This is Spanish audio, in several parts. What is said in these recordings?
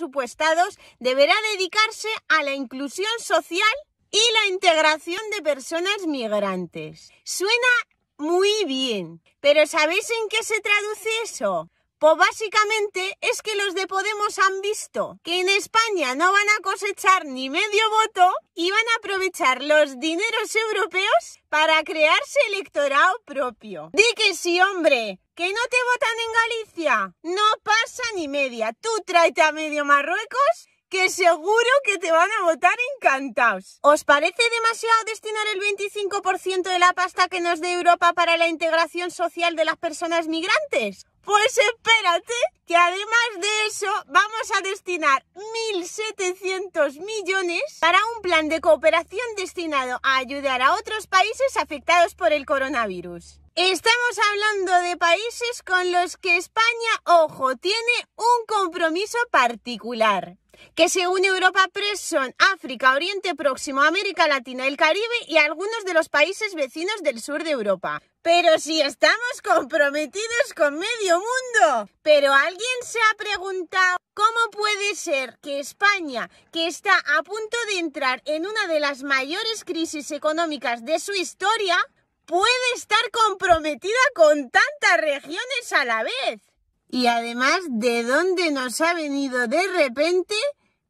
presupuestados deberá dedicarse a la inclusión social y la integración de personas migrantes. Suena muy bien, pero ¿sabéis en qué se traduce eso? Pues básicamente es que los de Podemos han visto que en España no van a cosechar ni medio voto y van a aprovechar los dineros europeos para crearse electorado propio. ¡Di que sí, hombre! que no te votan en Galicia. No pasa ni media. Tú tráete a medio Marruecos que seguro que te van a votar encantados. ¿Os parece demasiado destinar el 25% de la pasta que nos dé Europa para la integración social de las personas migrantes? Pues espérate, que además de eso vamos a destinar 1.700 millones para un plan de cooperación destinado a ayudar a otros países afectados por el coronavirus. Estamos hablando de países con los que España, ojo, tiene un compromiso particular, que según Europa Press son África, Oriente Próximo, América Latina, el Caribe y algunos de los países vecinos del sur de Europa. Pero si estamos comprometidos con medio mundo. Pero alguien se ha preguntado cómo puede ser que España, que está a punto de entrar en una de las mayores crisis económicas de su historia, puede estar comprometida con tantas regiones a la vez? Y además, ¿de dónde nos ha venido de repente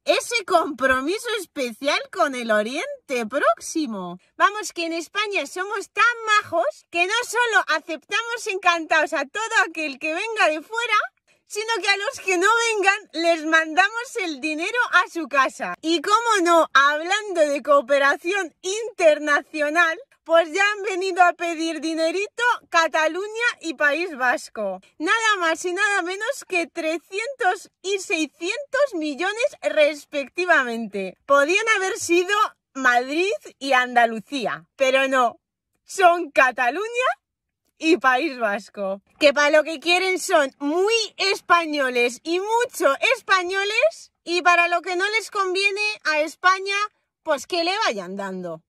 ese compromiso especial con el Oriente Próximo? Vamos, que en España somos tan majos que no solo aceptamos encantados a todo aquel que venga de fuera, sino que a los que no vengan les mandamos el dinero a su casa. Y cómo no, hablando de cooperación internacional, pues ya han venido a pedir dinerito Cataluña y País Vasco. Nada más y nada menos que 300 y 600 millones respectivamente. Podían haber sido Madrid y Andalucía, pero no, son Cataluña y País Vasco, que para lo que quieren son muy españoles y mucho españoles, y para lo que no les conviene a España, pues que le vayan dando.